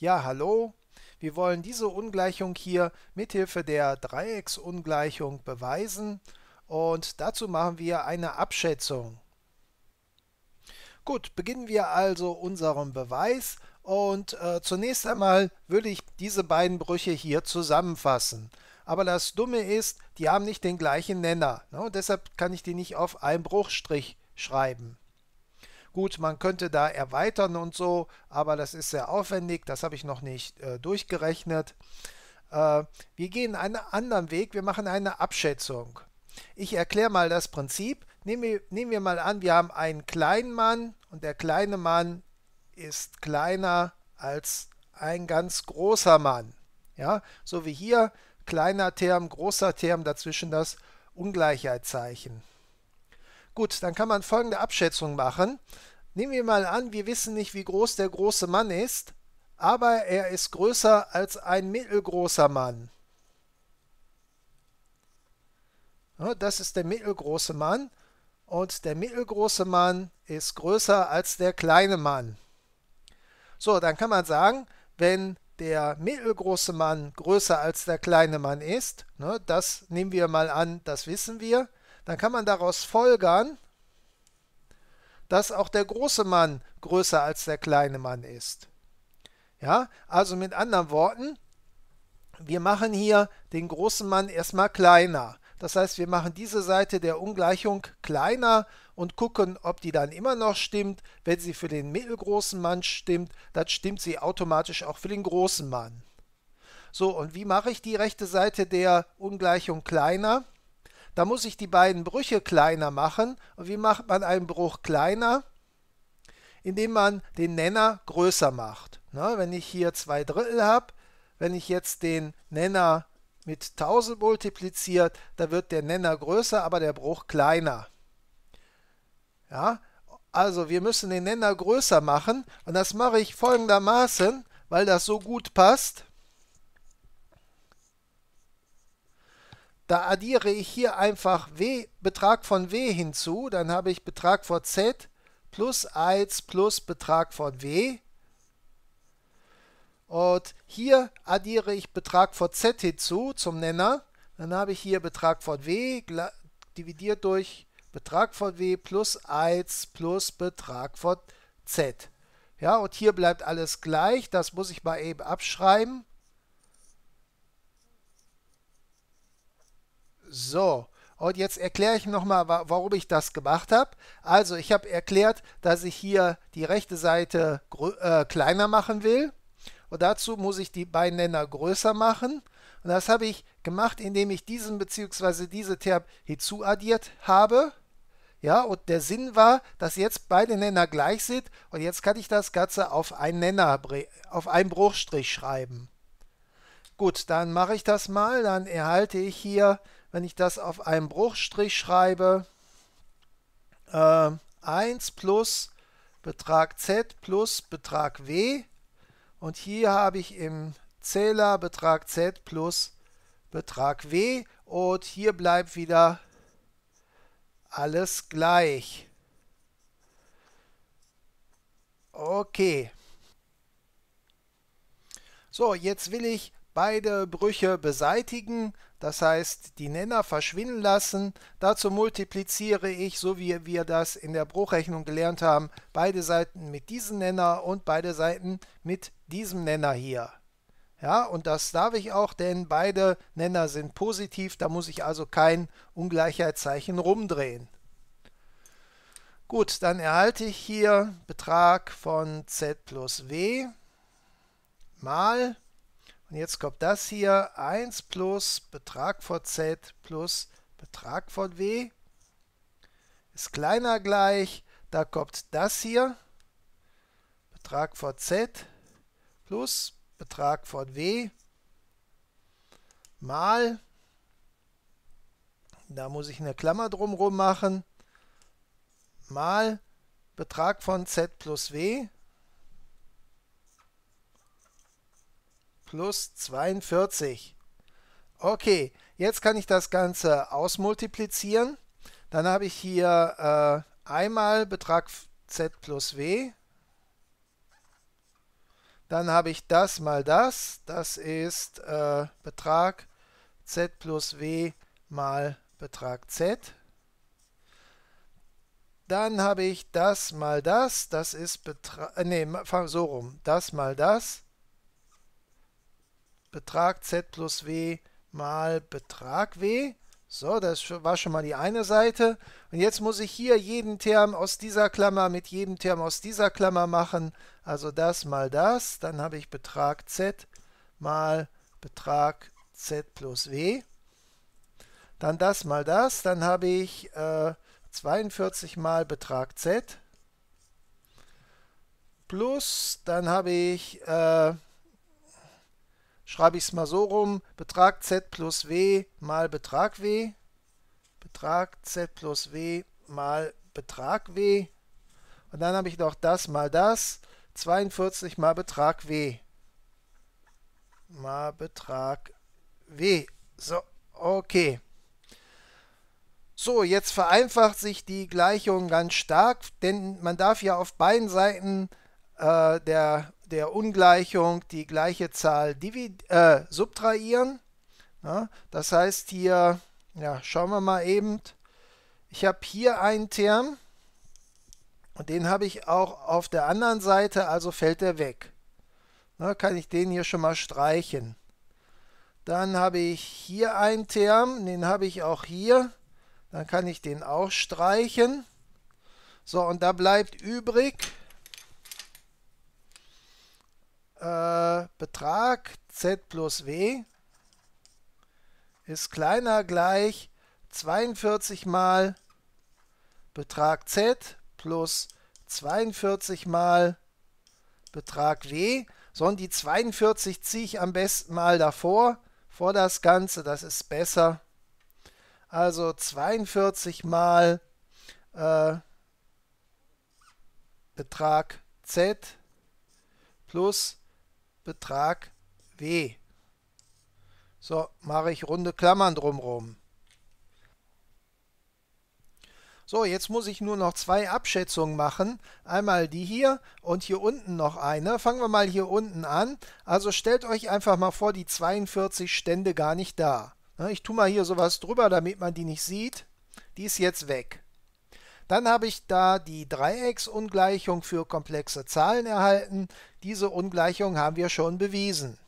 Ja, hallo. Wir wollen diese Ungleichung hier mithilfe der Dreiecksungleichung beweisen und dazu machen wir eine Abschätzung. Gut, beginnen wir also unseren Beweis und äh, zunächst einmal würde ich diese beiden Brüche hier zusammenfassen. Aber das Dumme ist, die haben nicht den gleichen Nenner. Ne? Deshalb kann ich die nicht auf einen Bruchstrich schreiben. Gut, man könnte da erweitern und so, aber das ist sehr aufwendig, das habe ich noch nicht äh, durchgerechnet. Äh, wir gehen einen anderen Weg, wir machen eine Abschätzung. Ich erkläre mal das Prinzip. Nehmen wir, nehmen wir mal an, wir haben einen kleinen Mann und der kleine Mann ist kleiner als ein ganz großer Mann. Ja, so wie hier kleiner Term, großer Term, dazwischen das Ungleichheitszeichen. Gut, dann kann man folgende Abschätzung machen. Nehmen wir mal an, wir wissen nicht, wie groß der große Mann ist, aber er ist größer als ein mittelgroßer Mann. Das ist der mittelgroße Mann und der mittelgroße Mann ist größer als der kleine Mann. So, dann kann man sagen, wenn der mittelgroße Mann größer als der kleine Mann ist, ne, das nehmen wir mal an, das wissen wir, dann kann man daraus folgern, dass auch der große Mann größer als der kleine Mann ist. Ja, also mit anderen Worten, wir machen hier den großen Mann erstmal kleiner. Das heißt, wir machen diese Seite der Ungleichung kleiner und gucken, ob die dann immer noch stimmt. Wenn sie für den mittelgroßen Mann stimmt, dann stimmt sie automatisch auch für den großen Mann. So, und wie mache ich die rechte Seite der Ungleichung kleiner? Da muss ich die beiden Brüche kleiner machen. Und wie macht man einen Bruch kleiner? Indem man den Nenner größer macht. Na, ne, wenn ich hier zwei Drittel habe, wenn ich jetzt den Nenner mit 1000 multipliziert, da wird der Nenner größer, aber der Bruch kleiner. Ja, also wir müssen den Nenner größer machen und das mache ich folgendermaßen, weil das so gut passt. Da addiere ich hier einfach w, Betrag von w hinzu, dann habe ich Betrag von z plus 1 plus Betrag von w. Und hier addiere ich Betrag von z hinzu zum Nenner. Dann habe ich hier Betrag von w dividiert durch Betrag von w plus 1 plus Betrag von z. Ja, und hier bleibt alles gleich. Das muss ich mal eben abschreiben. So, und jetzt erkläre ich nochmal, warum ich das gemacht habe. Also ich habe erklärt, dass ich hier die rechte Seite äh, kleiner machen will. Und dazu muss ich die beiden Nenner größer machen. Und das habe ich gemacht, indem ich diesen bzw. diese Term hinzuaddiert habe. Ja, und der Sinn war, dass jetzt beide Nenner gleich sind und jetzt kann ich das Ganze auf einen Nenner, auf einen Bruchstrich schreiben. Gut, dann mache ich das mal, dann erhalte ich hier wenn ich das auf einem Bruchstrich schreibe, äh, 1 plus Betrag Z plus Betrag W. Und hier habe ich im Zähler Betrag Z plus Betrag W. Und hier bleibt wieder alles gleich. Okay. So, jetzt will ich beide Brüche beseitigen das heißt die Nenner verschwinden lassen. Dazu multipliziere ich, so wie wir das in der Bruchrechnung gelernt haben, beide Seiten mit diesem Nenner und beide Seiten mit diesem Nenner hier. Ja, und das darf ich auch, denn beide Nenner sind positiv, da muss ich also kein Ungleichheitszeichen rumdrehen. Gut, dann erhalte ich hier Betrag von z plus w mal und jetzt kommt das hier, 1 plus Betrag von z plus Betrag von w ist kleiner gleich, da kommt das hier, Betrag von z plus Betrag von w mal, da muss ich eine Klammer drumherum machen, mal Betrag von z plus w plus 42. Okay, jetzt kann ich das Ganze ausmultiplizieren. Dann habe ich hier äh, einmal Betrag z plus w. Dann habe ich das mal das. Das ist äh, Betrag z plus w mal Betrag z. Dann habe ich das mal das. Das ist Betrag. Äh, nee, so rum. Das mal das. Betrag z plus w mal Betrag w. So, das war schon mal die eine Seite. Und jetzt muss ich hier jeden Term aus dieser Klammer mit jedem Term aus dieser Klammer machen. Also das mal das. Dann habe ich Betrag z mal Betrag z plus w. Dann das mal das. Dann habe ich äh, 42 mal Betrag z. Plus, dann habe ich... Äh, schreibe ich es mal so rum, Betrag z plus w mal Betrag w, Betrag z plus w mal Betrag w und dann habe ich noch das mal das, 42 mal Betrag w, mal Betrag w. So, okay. So, jetzt vereinfacht sich die Gleichung ganz stark, denn man darf ja auf beiden Seiten äh, der der Ungleichung die gleiche Zahl äh, subtrahieren. Ja, ne? das heißt hier, ja, schauen wir mal eben, ich habe hier einen Term und den habe ich auch auf der anderen Seite, also fällt er weg. Ja, ne, kann ich den hier schon mal streichen. Dann habe ich hier einen Term, den habe ich auch hier. Dann kann ich den auch streichen. So, und da bleibt übrig äh, Betrag z plus w ist kleiner gleich 42 mal Betrag z plus 42 mal Betrag w, sondern die 42 ziehe ich am besten mal davor, vor das Ganze, das ist besser. Also 42 mal äh, Betrag z plus Betrag W. So, mache ich runde Klammern drumherum. So, jetzt muss ich nur noch zwei Abschätzungen machen. Einmal die hier und hier unten noch eine. Fangen wir mal hier unten an. Also stellt euch einfach mal vor, die 42 stände gar nicht da. Ne, ich tue mal hier sowas drüber, damit man die nicht sieht. Die ist jetzt weg. Dann habe ich da die Dreiecksungleichung für komplexe Zahlen erhalten. Diese Ungleichung haben wir schon bewiesen.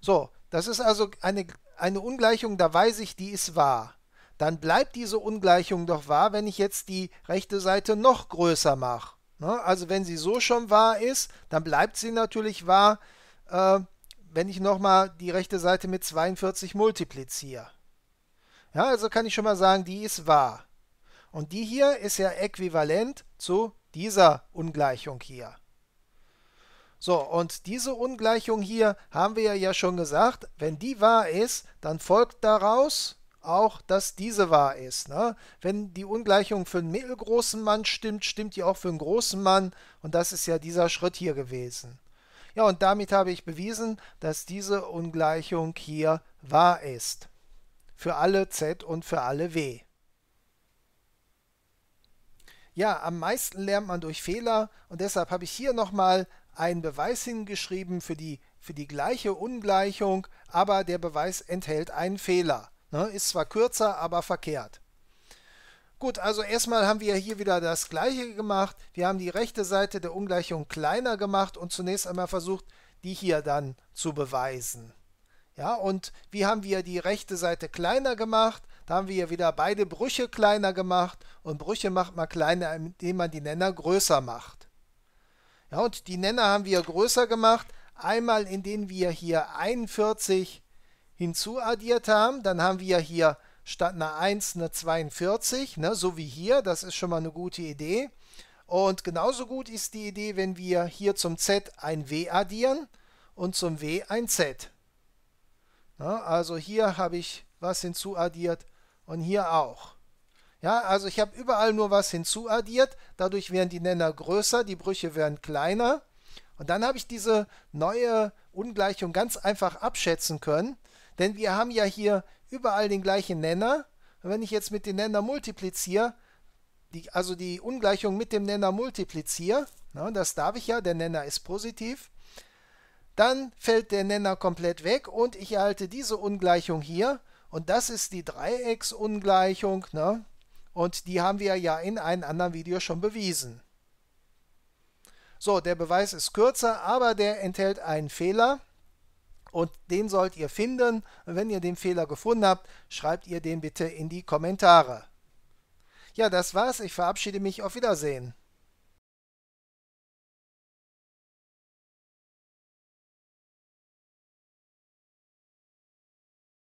So, das ist also eine, eine Ungleichung, da weiß ich, die ist wahr. Dann bleibt diese Ungleichung doch wahr, wenn ich jetzt die rechte Seite noch größer mache. Ne? Also wenn sie so schon wahr ist, dann bleibt sie natürlich wahr, äh, wenn ich nochmal die rechte Seite mit 42 multipliziere. Ja, also kann ich schon mal sagen, die ist wahr. Und die hier ist ja äquivalent zu dieser Ungleichung hier. So, und diese Ungleichung hier haben wir ja schon gesagt, wenn die wahr ist, dann folgt daraus auch, dass diese wahr ist. Ne? Wenn die Ungleichung für einen mittelgroßen Mann stimmt, stimmt die auch für einen großen Mann. Und das ist ja dieser Schritt hier gewesen. Ja, und damit habe ich bewiesen, dass diese Ungleichung hier wahr ist. Für alle z und für alle w. Ja, am meisten lernt man durch Fehler und deshalb habe ich hier nochmal einen Beweis hingeschrieben für die, für die gleiche Ungleichung, aber der Beweis enthält einen Fehler. Ne? Ist zwar kürzer, aber verkehrt. Gut, also erstmal haben wir hier wieder das gleiche gemacht. Wir haben die rechte Seite der Ungleichung kleiner gemacht und zunächst einmal versucht, die hier dann zu beweisen. Ja, und wie haben wir die rechte Seite kleiner gemacht? Da haben wir hier wieder beide Brüche kleiner gemacht und Brüche macht man kleiner, indem man die Nenner größer macht. Ja, und die Nenner haben wir größer gemacht, einmal indem wir hier 41 hinzuaddiert haben, dann haben wir hier statt einer 1 eine 42, ne, so wie hier, das ist schon mal eine gute Idee. Und genauso gut ist die Idee, wenn wir hier zum Z ein W addieren und zum W ein Z. Na, ne, also hier habe ich was hinzuaddiert und hier auch. Ja, also ich habe überall nur was hinzuaddiert, dadurch werden die Nenner größer, die Brüche werden kleiner und dann habe ich diese neue Ungleichung ganz einfach abschätzen können, denn wir haben ja hier überall den gleichen Nenner und wenn ich jetzt mit dem Nenner multipliziere, die, also die Ungleichung mit dem Nenner multipliziere, na, ne, das darf ich ja, der Nenner ist positiv, dann fällt der Nenner komplett weg und ich erhalte diese Ungleichung hier und das ist die Dreiecksungleichung, ne? Und die haben wir ja in einem anderen Video schon bewiesen. So, der Beweis ist kürzer, aber der enthält einen Fehler und den sollt ihr finden. Und wenn ihr den Fehler gefunden habt, schreibt ihr den bitte in die Kommentare. Ja, das war's. Ich verabschiede mich. Auf Wiedersehen.